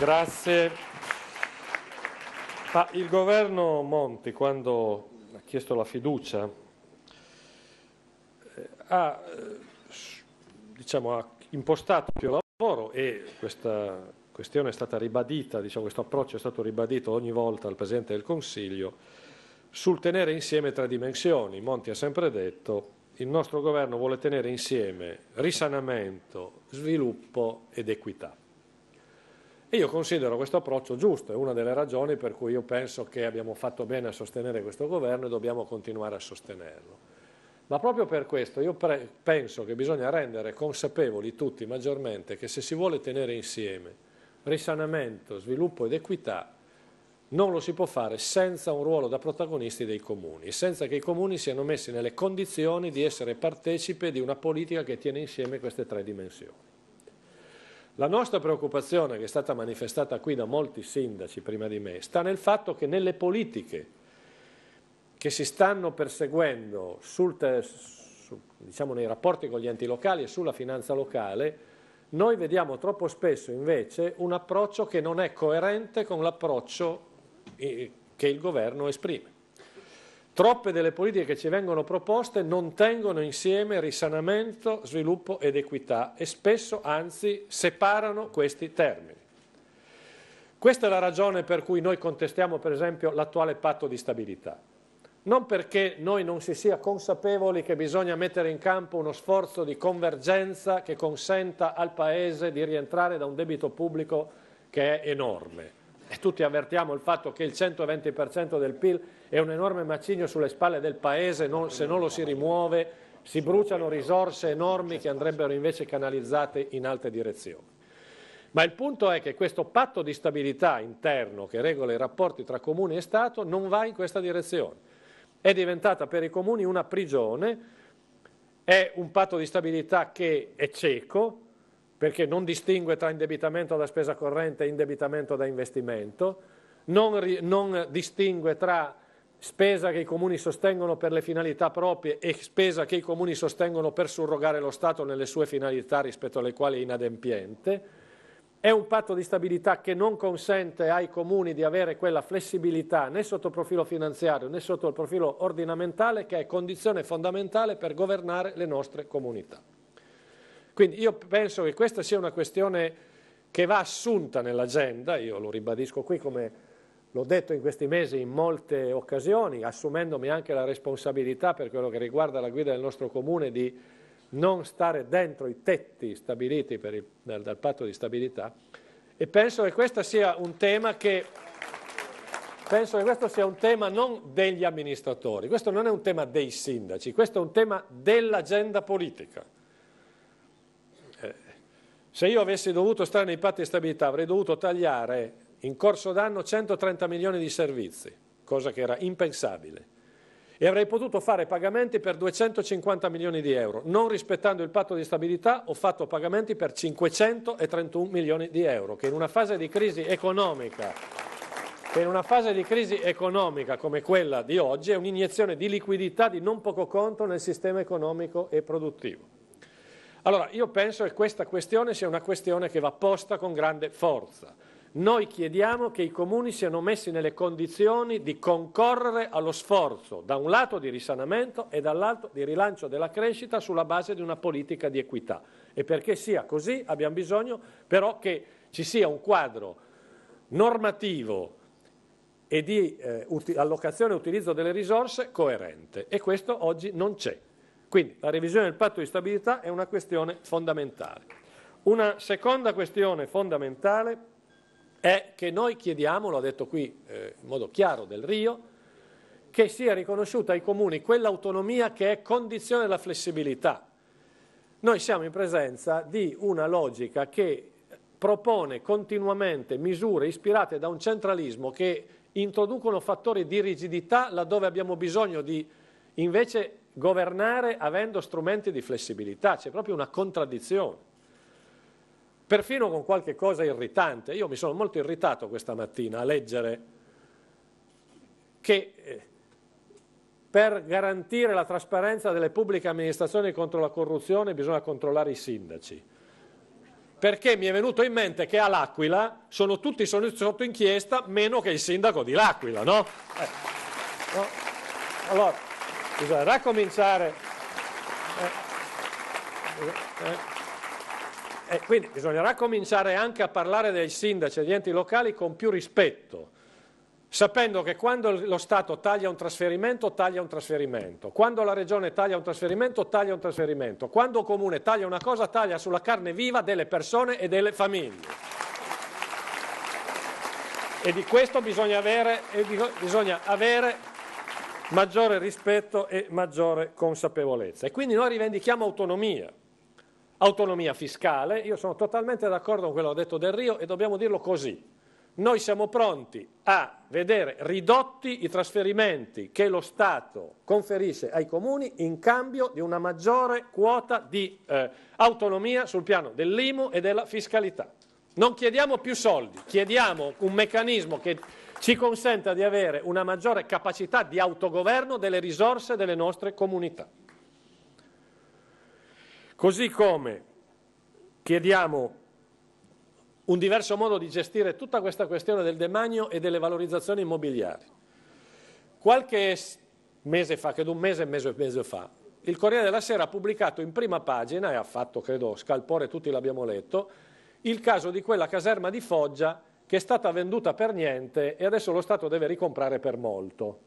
Grazie. Ma il governo Monti, quando ha chiesto la fiducia, eh, ha, eh, diciamo, ha impostato più lavoro e questa questione è stata ribadita, diciamo, questo approccio è stato ribadito ogni volta al Presidente del Consiglio, sul tenere insieme tre dimensioni. Monti ha sempre detto che il nostro governo vuole tenere insieme risanamento, sviluppo ed equità. E io considero questo approccio giusto, è una delle ragioni per cui io penso che abbiamo fatto bene a sostenere questo governo e dobbiamo continuare a sostenerlo. Ma proprio per questo io penso che bisogna rendere consapevoli tutti maggiormente che se si vuole tenere insieme risanamento, sviluppo ed equità, non lo si può fare senza un ruolo da protagonisti dei comuni, senza che i comuni siano messi nelle condizioni di essere partecipe di una politica che tiene insieme queste tre dimensioni. La nostra preoccupazione, che è stata manifestata qui da molti sindaci prima di me, sta nel fatto che nelle politiche che si stanno perseguendo sul, su, diciamo, nei rapporti con gli enti locali e sulla finanza locale, noi vediamo troppo spesso invece un approccio che non è coerente con l'approccio eh, che il governo esprime. Troppe delle politiche che ci vengono proposte non tengono insieme risanamento, sviluppo ed equità e spesso anzi separano questi termini. Questa è la ragione per cui noi contestiamo per esempio l'attuale patto di stabilità. Non perché noi non si sia consapevoli che bisogna mettere in campo uno sforzo di convergenza che consenta al Paese di rientrare da un debito pubblico che è enorme e tutti avvertiamo il fatto che il 120% del PIL è un enorme macigno sulle spalle del Paese, non, se non lo si rimuove si bruciano risorse enormi che andrebbero invece canalizzate in altre direzioni. Ma il punto è che questo patto di stabilità interno che regola i rapporti tra comuni e Stato non va in questa direzione. È diventata per i comuni una prigione, è un patto di stabilità che è cieco, perché non distingue tra indebitamento da spesa corrente e indebitamento da investimento, non, non distingue tra spesa che i comuni sostengono per le finalità proprie e spesa che i comuni sostengono per surrogare lo Stato nelle sue finalità rispetto alle quali è inadempiente. È un patto di stabilità che non consente ai comuni di avere quella flessibilità né sotto il profilo finanziario né sotto il profilo ordinamentale che è condizione fondamentale per governare le nostre comunità. Quindi io penso che questa sia una questione che va assunta nell'agenda, io lo ribadisco qui come l'ho detto in questi mesi in molte occasioni, assumendomi anche la responsabilità per quello che riguarda la guida del nostro comune di non stare dentro i tetti stabiliti il, dal, dal patto di stabilità e penso che questo sia un tema che penso che questo sia un tema non degli amministratori, questo non è un tema dei sindaci, questo è un tema dell'agenda politica. Se io avessi dovuto stare nei patti di stabilità avrei dovuto tagliare in corso d'anno 130 milioni di servizi, cosa che era impensabile, e avrei potuto fare pagamenti per 250 milioni di euro. Non rispettando il patto di stabilità ho fatto pagamenti per 531 milioni di euro, che in una fase di crisi economica, di crisi economica come quella di oggi è un'iniezione di liquidità di non poco conto nel sistema economico e produttivo. Allora, io penso che questa questione sia una questione che va posta con grande forza. Noi chiediamo che i comuni siano messi nelle condizioni di concorrere allo sforzo, da un lato di risanamento e dall'altro di rilancio della crescita sulla base di una politica di equità. E perché sia così abbiamo bisogno però che ci sia un quadro normativo e di eh, allocazione e utilizzo delle risorse coerente e questo oggi non c'è. Quindi la revisione del patto di stabilità è una questione fondamentale. Una seconda questione fondamentale è che noi chiediamo, lo ha detto qui eh, in modo chiaro del Rio, che sia riconosciuta ai comuni quell'autonomia che è condizione della flessibilità. Noi siamo in presenza di una logica che propone continuamente misure ispirate da un centralismo che introducono fattori di rigidità laddove abbiamo bisogno di invece governare avendo strumenti di flessibilità, c'è proprio una contraddizione. Perfino con qualche cosa irritante, io mi sono molto irritato questa mattina a leggere che eh, per garantire la trasparenza delle pubbliche amministrazioni contro la corruzione bisogna controllare i sindaci. Perché mi è venuto in mente che all'Aquila sono tutti sotto inchiesta meno che il sindaco di L'Aquila, no? Eh, no? Allora, Bisogna raccominciare. Eh eh, eh, eh, quindi bisogna raccominciare anche a parlare dei sindaci e degli enti locali con più rispetto, sapendo che quando lo Stato taglia un trasferimento, taglia un trasferimento, quando la Regione taglia un trasferimento, taglia un trasferimento, quando un Comune taglia una cosa, taglia sulla carne viva delle persone e delle famiglie. E di questo bisogna avere, bisogna avere maggiore rispetto e maggiore consapevolezza. E quindi noi rivendichiamo autonomia, autonomia fiscale, io sono totalmente d'accordo con quello che ha detto Del Rio e dobbiamo dirlo così. Noi siamo pronti a vedere ridotti i trasferimenti che lo Stato conferisce ai comuni in cambio di una maggiore quota di eh, autonomia sul piano dell'IMU e della fiscalità. Non chiediamo più soldi, chiediamo un meccanismo che ci consenta di avere una maggiore capacità di autogoverno delle risorse delle nostre comunità. Così come chiediamo un diverso modo di gestire tutta questa questione del demanio e delle valorizzazioni immobiliari. Qualche mese fa, credo un mese e mezzo, mese fa, il Corriere della Sera ha pubblicato in prima pagina, e ha fatto credo scalpore, tutti l'abbiamo letto, il caso di quella caserma di Foggia che è stata venduta per niente e adesso lo Stato deve ricomprare per molto.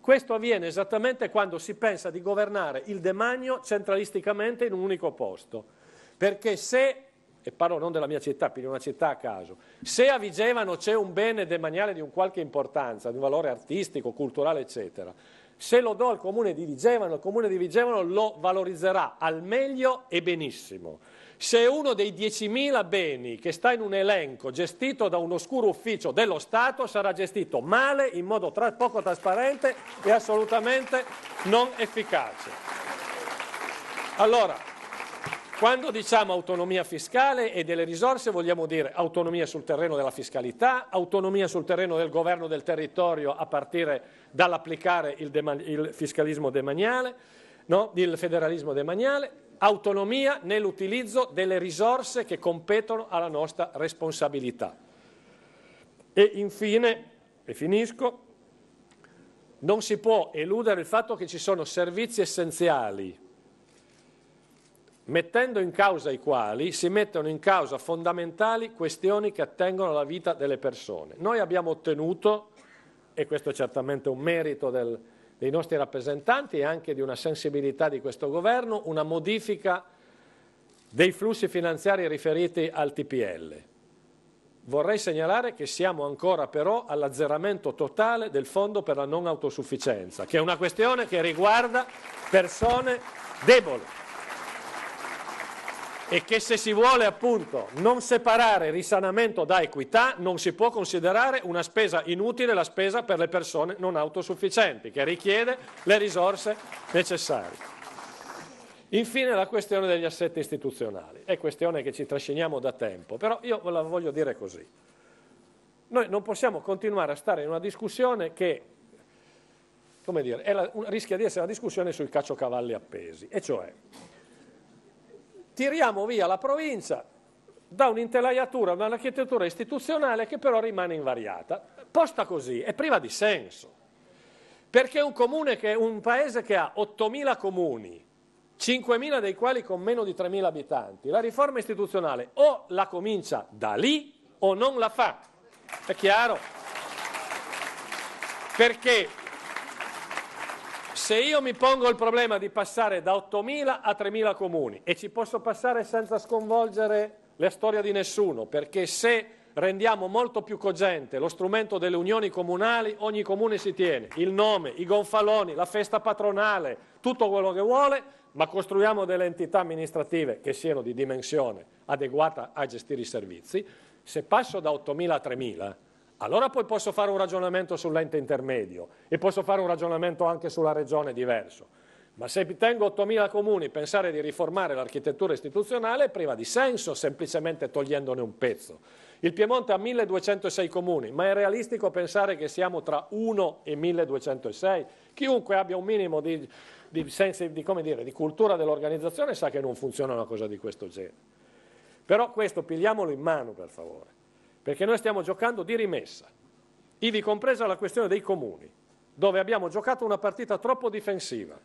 Questo avviene esattamente quando si pensa di governare il demanio centralisticamente in un unico posto. Perché se, e parlo non della mia città, piglio una città a caso, se a Vigevano c'è un bene demaniale di un qualche importanza, di un valore artistico, culturale, eccetera, se lo do al comune di Vigevano, il comune di Vigevano lo valorizzerà al meglio e benissimo. Se uno dei 10.000 beni che sta in un elenco gestito da un oscuro ufficio dello Stato sarà gestito male, in modo tra poco trasparente e assolutamente non efficace. Allora, quando diciamo autonomia fiscale e delle risorse vogliamo dire autonomia sul terreno della fiscalità, autonomia sul terreno del governo del territorio a partire dall'applicare il, deman- il, demaniale, no? il federalismo demaniale, autonomia nell'utilizzo delle risorse che competono alla nostra responsabilità. E infine, e finisco, non si può eludere il fatto che ci sono servizi essenziali, mettendo in causa i quali si mettono in causa fondamentali questioni che attengono alla vita delle persone. Noi abbiamo ottenuto, e questo è certamente un merito del, dei nostri rappresentanti e anche di una sensibilità di questo governo, una modifica dei flussi finanziari riferiti al TPL. Vorrei segnalare che siamo ancora però all'azzeramento totale del fondo per la non autosufficienza, che è una questione che riguarda persone deboli e che se si vuole appunto non separare risanamento da equità non si può considerare una spesa inutile la spesa per le persone non autosufficienti che richiede le risorse necessarie. Infine la questione degli assetti istituzionali, è questione che ci trasciniamo da tempo, però io la voglio dire così. Noi non possiamo continuare a stare in una discussione che dire, la, rischia di essere una discussione sui caciocavalli appesi, e cioè tiriamo via la provincia da un'intelaiatura, da un'architettura istituzionale che però rimane invariata. Posta così è priva di senso, perché un, che, un paese che ha 8.000 comuni, 5.000 dei quali con meno di 3.000 abitanti, la riforma istituzionale o la comincia da lì o non la fa. È chiaro? Perché se io mi pongo il problema di passare da 8.000 a 3.000 comuni e ci posso passare senza sconvolgere la storia di nessuno, perché se rendiamo molto più cogente lo strumento delle unioni comunali, ogni comune si tiene, il nome, i gonfaloni, la festa patronale, tutto quello che vuole, ma costruiamo delle entità amministrative che siano di dimensione adeguata a gestire i servizi, se passo da 8.000 a 3.000 allora poi posso fare un ragionamento sull'ente intermedio e posso fare un ragionamento anche sulla regione diverso. Ma se tengo 8.000 comuni, pensare di riformare l'architettura istituzionale è priva di senso semplicemente togliendone un pezzo. Il Piemonte ha 1.206 comuni, ma è realistico pensare che siamo tra 1 e 1.206? Chiunque abbia un minimo di, di, sensi, di, dire, di cultura dell'organizzazione sa che non funziona una cosa di questo genere. Però questo pigliamolo in mano, per favore perché noi stiamo giocando di rimessa, ivi compresa la questione dei comuni, dove abbiamo giocato una partita troppo difensiva,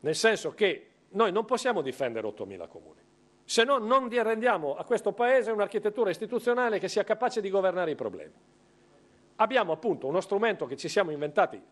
nel senso che noi non possiamo difendere 8.000 comuni, se no non rendiamo a questo Paese un'architettura istituzionale che sia capace di governare i problemi. Abbiamo appunto uno strumento che ci siamo inventati,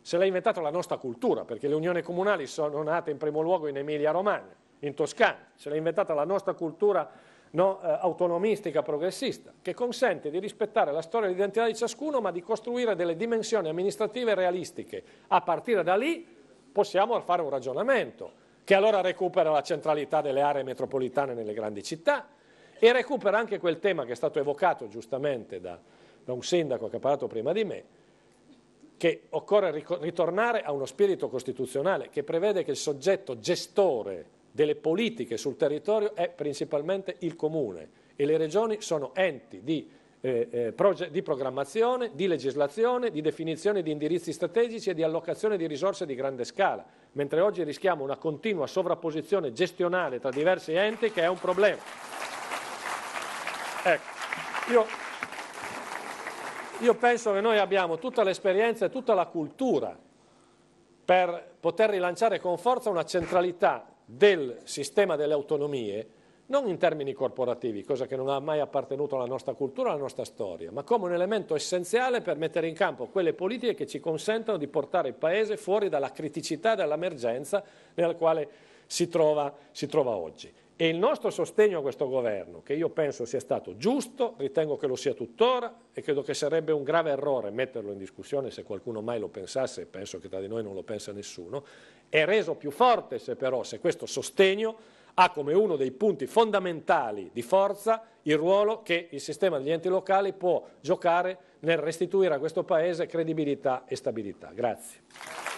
se l'ha inventato la nostra cultura, perché le unioni comunali sono nate in primo luogo in Emilia Romagna, in Toscana, se l'ha inventata la nostra cultura no, eh, autonomistica progressista, che consente di rispettare la storia e l'identità di ciascuno, ma di costruire delle dimensioni amministrative realistiche. A partire da lì possiamo fare un ragionamento, che allora recupera la centralità delle aree metropolitane nelle grandi città e recupera anche quel tema che è stato evocato giustamente da, da un sindaco che ha parlato prima di me, che occorre ritornare a uno spirito costituzionale che prevede che il soggetto gestore delle politiche sul territorio è principalmente il comune e le regioni sono enti di, eh, eh di programmazione, di legislazione, di definizione di indirizzi strategici e di allocazione di risorse di grande scala, mentre oggi rischiamo una continua sovrapposizione gestionale tra diversi enti che è un problema. Ecco, io, io penso che noi abbiamo tutta l'esperienza e tutta la cultura per poter rilanciare con forza una centralità del sistema delle autonomie non in termini corporativi, cosa che non ha mai appartenuto alla nostra cultura, alla nostra storia, ma come un elemento essenziale per mettere in campo quelle politiche che ci consentano di portare il Paese fuori dalla criticità e dall'emergenza nella quale si trova, si trova oggi. E il nostro sostegno a questo governo, che io penso sia stato giusto, ritengo che lo sia tuttora e credo che sarebbe un grave errore metterlo in discussione se qualcuno mai lo pensasse, e penso che tra di noi non lo pensa nessuno, è reso più forte se però se questo sostegno ha come uno dei punti fondamentali di forza il ruolo che il sistema degli enti locali può giocare nel restituire a questo Paese credibilità e stabilità. Grazie.